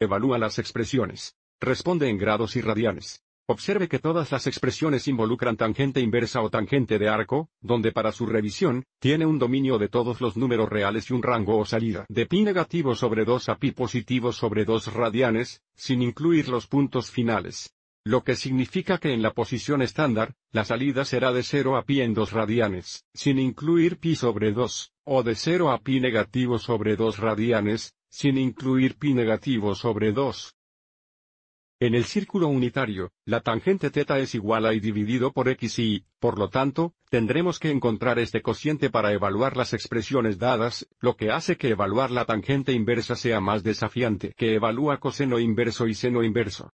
Evalúa las expresiones. Responde en grados y radianes. Observe que todas las expresiones involucran tangente inversa o tangente de arco, donde para su revisión, tiene un dominio de todos los números reales y un rango o salida de pi negativo sobre 2 a pi positivo sobre 2 radianes, sin incluir los puntos finales. Lo que significa que en la posición estándar, la salida será de 0 a pi en 2 radianes, sin incluir pi sobre 2, o de 0 a pi negativo sobre 2 radianes, sin incluir pi negativo sobre 2. En el círculo unitario, la tangente teta es igual a y dividido por x y, por lo tanto, tendremos que encontrar este cociente para evaluar las expresiones dadas, lo que hace que evaluar la tangente inversa sea más desafiante que evalúa coseno inverso y seno inverso.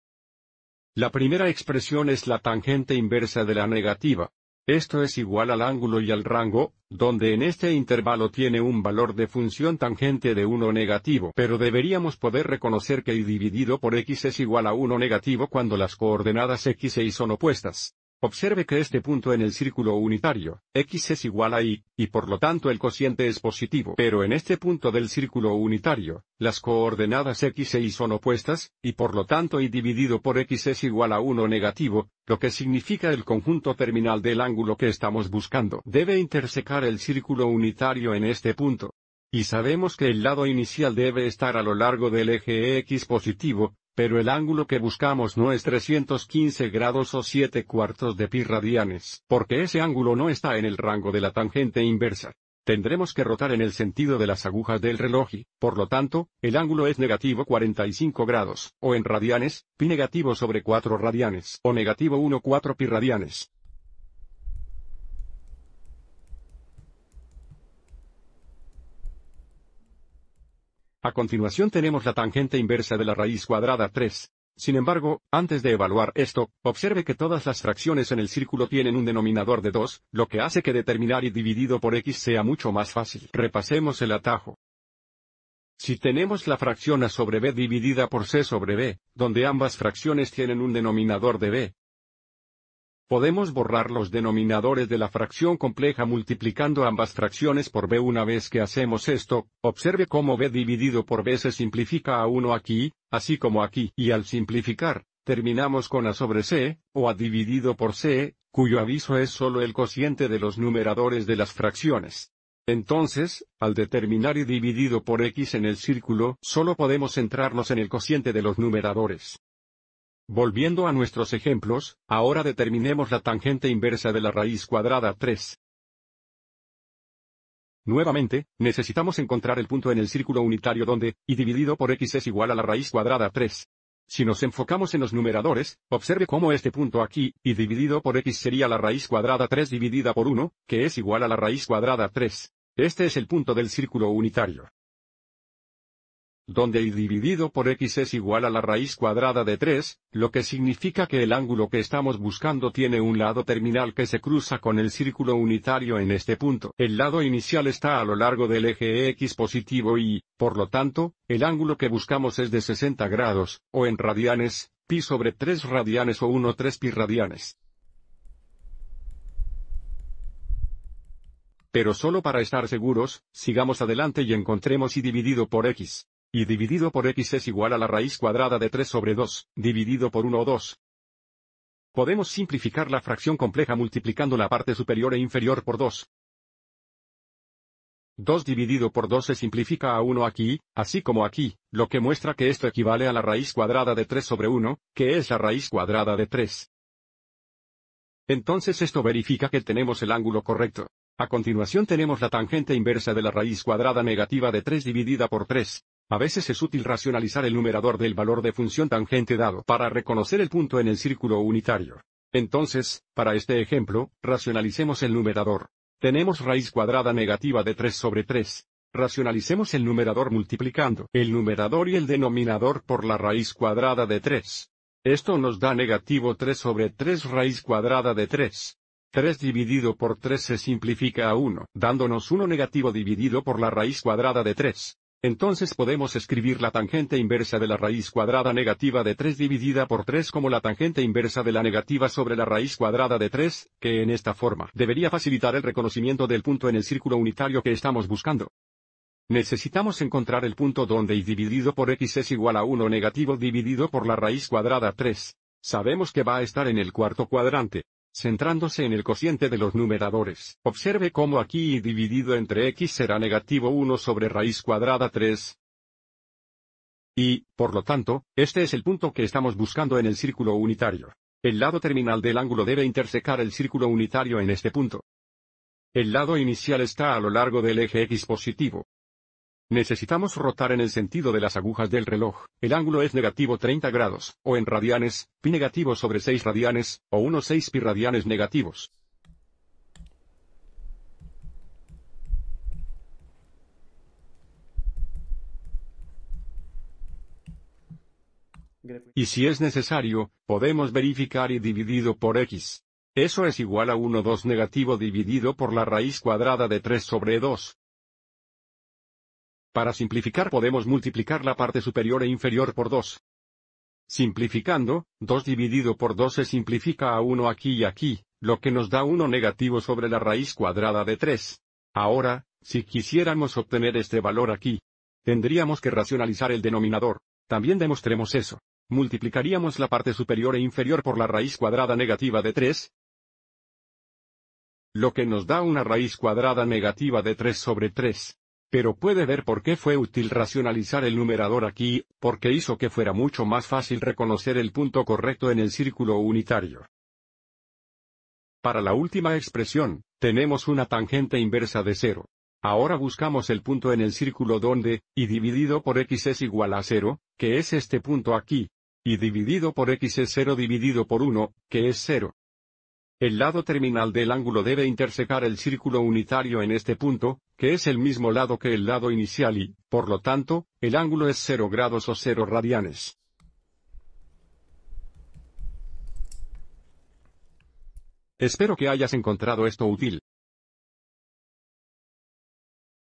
La primera expresión es la tangente inversa de la negativa, esto es igual al ángulo y al rango, donde en este intervalo tiene un valor de función tangente de 1 negativo. Pero deberíamos poder reconocer que y dividido por x es igual a 1 negativo cuando las coordenadas x e y son opuestas. Observe que este punto en el círculo unitario, x es igual a y, y por lo tanto el cociente es positivo. Pero en este punto del círculo unitario, las coordenadas x e y son opuestas, y por lo tanto y dividido por x es igual a 1 negativo, lo que significa el conjunto terminal del ángulo que estamos buscando. Debe intersecar el círculo unitario en este punto. Y sabemos que el lado inicial debe estar a lo largo del eje x positivo, pero el ángulo que buscamos no es 315 grados o 7 cuartos de pi radianes, porque ese ángulo no está en el rango de la tangente inversa. Tendremos que rotar en el sentido de las agujas del reloj y, por lo tanto, el ángulo es negativo 45 grados, o en radianes, pi negativo sobre 4 radianes, o negativo 4 pi radianes. A continuación tenemos la tangente inversa de la raíz cuadrada 3. Sin embargo, antes de evaluar esto, observe que todas las fracciones en el círculo tienen un denominador de 2, lo que hace que determinar y dividido por x sea mucho más fácil. Repasemos el atajo. Si tenemos la fracción a sobre b dividida por c sobre b, donde ambas fracciones tienen un denominador de b, Podemos borrar los denominadores de la fracción compleja multiplicando ambas fracciones por b una vez que hacemos esto, observe cómo b dividido por b se simplifica a 1 aquí, así como aquí, y al simplificar, terminamos con a sobre c, o a dividido por c, cuyo aviso es solo el cociente de los numeradores de las fracciones. Entonces, al determinar y dividido por x en el círculo, solo podemos centrarnos en el cociente de los numeradores. Volviendo a nuestros ejemplos, ahora determinemos la tangente inversa de la raíz cuadrada 3. Nuevamente, necesitamos encontrar el punto en el círculo unitario donde, y dividido por x es igual a la raíz cuadrada 3. Si nos enfocamos en los numeradores, observe cómo este punto aquí, y dividido por x sería la raíz cuadrada 3 dividida por 1, que es igual a la raíz cuadrada 3. Este es el punto del círculo unitario donde y dividido por x es igual a la raíz cuadrada de 3, lo que significa que el ángulo que estamos buscando tiene un lado terminal que se cruza con el círculo unitario en este punto. El lado inicial está a lo largo del eje x positivo y, por lo tanto, el ángulo que buscamos es de 60 grados, o en radianes, pi sobre 3 radianes o 1 3 pi radianes. Pero solo para estar seguros, sigamos adelante y encontremos y dividido por x. Y dividido por x es igual a la raíz cuadrada de 3 sobre 2, dividido por 1 o 2. Podemos simplificar la fracción compleja multiplicando la parte superior e inferior por 2. 2 dividido por 2 se simplifica a 1 aquí, así como aquí, lo que muestra que esto equivale a la raíz cuadrada de 3 sobre 1, que es la raíz cuadrada de 3. Entonces esto verifica que tenemos el ángulo correcto. A continuación tenemos la tangente inversa de la raíz cuadrada negativa de 3 dividida por 3, a veces es útil racionalizar el numerador del valor de función tangente dado para reconocer el punto en el círculo unitario. Entonces, para este ejemplo, racionalicemos el numerador. Tenemos raíz cuadrada negativa de 3 sobre 3. Racionalicemos el numerador multiplicando el numerador y el denominador por la raíz cuadrada de 3. Esto nos da negativo 3 sobre 3 raíz cuadrada de 3. 3 dividido por 3 se simplifica a 1, dándonos 1 negativo dividido por la raíz cuadrada de 3. Entonces podemos escribir la tangente inversa de la raíz cuadrada negativa de 3 dividida por 3 como la tangente inversa de la negativa sobre la raíz cuadrada de 3, que en esta forma debería facilitar el reconocimiento del punto en el círculo unitario que estamos buscando. Necesitamos encontrar el punto donde y dividido por x es igual a 1 negativo dividido por la raíz cuadrada 3. Sabemos que va a estar en el cuarto cuadrante, centrándose en el cociente de los numeradores. Observe cómo aquí y dividido entre x será negativo 1 sobre raíz cuadrada 3. Y, por lo tanto, este es el punto que estamos buscando en el círculo unitario. El lado terminal del ángulo debe intersecar el círculo unitario en este punto. El lado inicial está a lo largo del eje x positivo. Necesitamos rotar en el sentido de las agujas del reloj. El ángulo es negativo 30 grados, o en radianes, pi negativo sobre 6 radianes, o 6 pi radianes negativos. Y si es necesario, podemos verificar y dividido por x. Eso es igual a 1 2 negativo dividido por la raíz cuadrada de 3 sobre 2. Para simplificar podemos multiplicar la parte superior e inferior por 2. Simplificando, 2 dividido por 2 se simplifica a 1 aquí y aquí, lo que nos da 1 negativo sobre la raíz cuadrada de 3. Ahora, si quisiéramos obtener este valor aquí, tendríamos que racionalizar el denominador. También demostremos eso. Multiplicaríamos la parte superior e inferior por la raíz cuadrada negativa de 3, lo que nos da una raíz cuadrada negativa de 3 sobre 3. Pero puede ver por qué fue útil racionalizar el numerador aquí, porque hizo que fuera mucho más fácil reconocer el punto correcto en el círculo unitario. Para la última expresión, tenemos una tangente inversa de cero. Ahora buscamos el punto en el círculo donde, y dividido por x es igual a 0, que es este punto aquí, y dividido por x es 0 dividido por 1, que es 0. El lado terminal del ángulo debe intersecar el círculo unitario en este punto, que es el mismo lado que el lado inicial y, por lo tanto, el ángulo es 0 grados o 0 radianes. Espero que hayas encontrado esto útil.